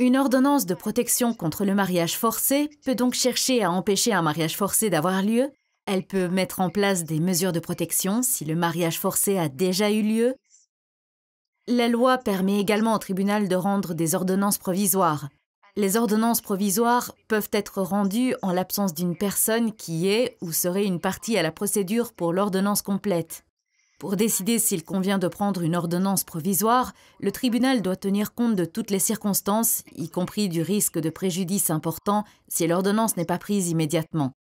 Une ordonnance de protection contre le mariage forcé peut donc chercher à empêcher un mariage forcé d'avoir lieu. Elle peut mettre en place des mesures de protection si le mariage forcé a déjà eu lieu. La loi permet également au tribunal de rendre des ordonnances provisoires. Les ordonnances provisoires peuvent être rendues en l'absence d'une personne qui est ou serait une partie à la procédure pour l'ordonnance complète. Pour décider s'il convient de prendre une ordonnance provisoire, le tribunal doit tenir compte de toutes les circonstances, y compris du risque de préjudice important si l'ordonnance n'est pas prise immédiatement.